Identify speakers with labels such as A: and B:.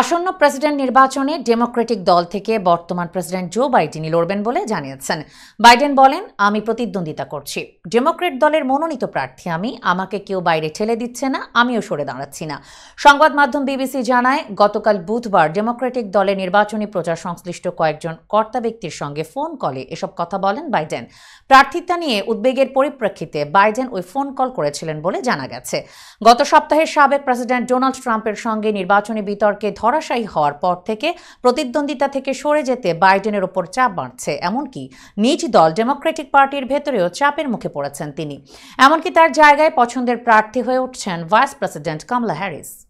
A: আসন্ন প্রেসিডেন্ট নির্বাচনে ডেমোক্রেটিক দল থেকে বর্তমান প্রেসিডেন্ট জো বাইডেনই লড়বেন বলে জানিয়েছেন বাইডেন বলেন আমি প্রতিদ্বন্দ্বিতা করছি ডেমোক্রেট দলের মনোনীত প্রার্থী আমি আমাকে কেউ বাইরে ঠেলে দিচ্ছে না আমিও সরে দাঁড়াচ্ছি না সংবাদ মাধ্যম বিবিসি জানায় গতকাল বুধবার ডেমোক্রেটিক দলের নির্বাচনী প্রচার সংশ্লিষ্ট কয়েকজন কর্তা ব্যক্তির সঙ্গে ফোন কলে এসব কথা বলেন বাইডেন প্রার্থিতা নিয়ে উদ্বেগের পরিপ্রেক্ষিতে বাইডেন ওই ফোন কল করেছিলেন বলে জানা গেছে গত সপ্তাহে সাবেক প্রেসিডেন্ট ডোনাল্ড ট্রাম্পের সঙ্গে নির্বাচনী বিতর্কে ধরাশায়ী হওয়ার পর থেকে প্রতিদ্বন্দ্বিতা থেকে সরে যেতে বাইডেনের ওপর চাপ বাড়ছে এমনকি নিজ দল ডেমোক্রেটিক পার্টির ভেতরেও চাপের মুখে পড়েছেন তিনি এমনকি তার জায়গায় পছন্দের প্রার্থী হয়ে উঠছেন ভাইস প্রেসিডেন্ট কমলা হ্যারিস